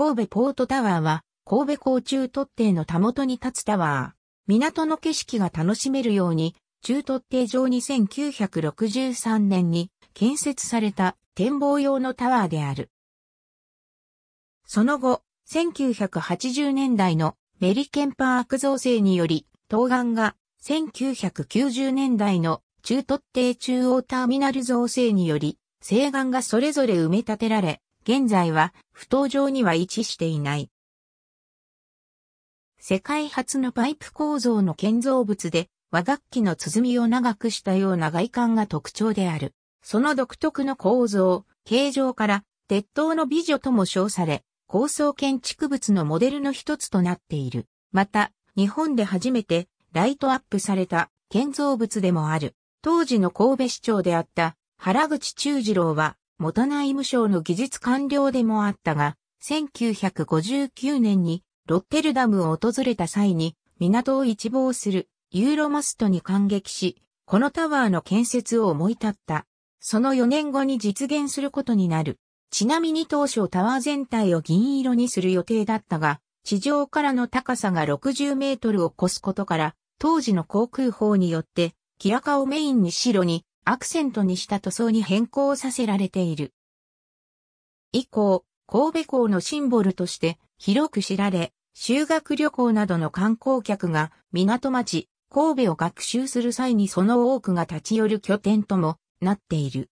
神戸ポートタワーは、神戸港中突堤のたもとに立つタワー。港の景色が楽しめるように、中突堤上に1963年に建設された展望用のタワーである。その後、1980年代のメリケンパーク造成により、東岸が1990年代の中突堤中央ターミナル造成により、西岸がそれぞれ埋め立てられ、現在は不登場には位置していない。世界初のパイプ構造の建造物で和楽器の鼓を長くしたような外観が特徴である。その独特の構造、形状から鉄塔の美女とも称され、高層建築物のモデルの一つとなっている。また、日本で初めてライトアップされた建造物でもある。当時の神戸市長であった原口忠次郎は元内務省の技術官僚でもあったが、1959年にロッテルダムを訪れた際に港を一望するユーロマストに感激し、このタワーの建設を思い立った。その4年後に実現することになる。ちなみに当初タワー全体を銀色にする予定だったが、地上からの高さが60メートルを超すことから、当時の航空法によって、キラカをメインに白に、アクセントにした塗装に変更させられている。以降、神戸港のシンボルとして広く知られ、修学旅行などの観光客が港町、神戸を学習する際にその多くが立ち寄る拠点ともなっている。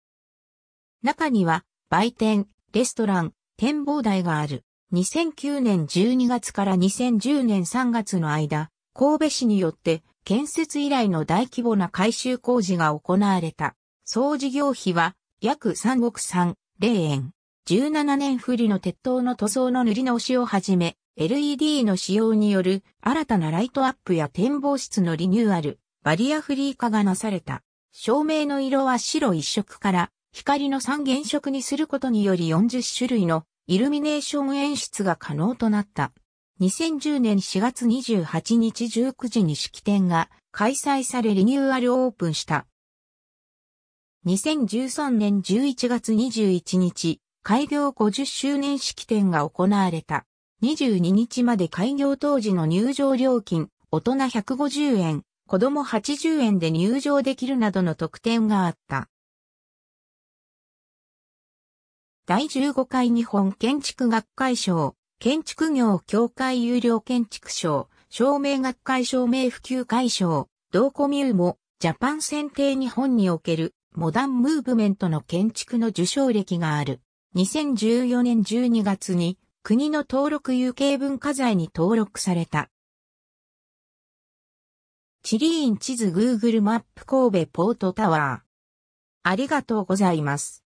中には売店、レストラン、展望台がある。2009年12月から2010年3月の間、神戸市によって建設以来の大規模な改修工事が行われた。総事業費は約3億3、0円。17年振りの鉄塔の塗装の塗り直しをはじめ、LED の使用による新たなライトアップや展望室のリニューアル、バリアフリー化がなされた。照明の色は白一色から光の三原色にすることにより40種類のイルミネーション演出が可能となった。2010年4月28日19時に式典が開催されリニューアルオープンした。2013年11月21日、開業50周年式典が行われた。22日まで開業当時の入場料金、大人150円、子供80円で入場できるなどの特典があった。第15回日本建築学会賞、建築業協会有料建築賞、照明学会照明普及会賞、同コミューも、ジャパン選定日本における、モダンムーブメントの建築の受賞歴がある。2014年12月に、国の登録有形文化財に登録された。チリーン地図 Google マップ神戸ポートタワー。ありがとうございます。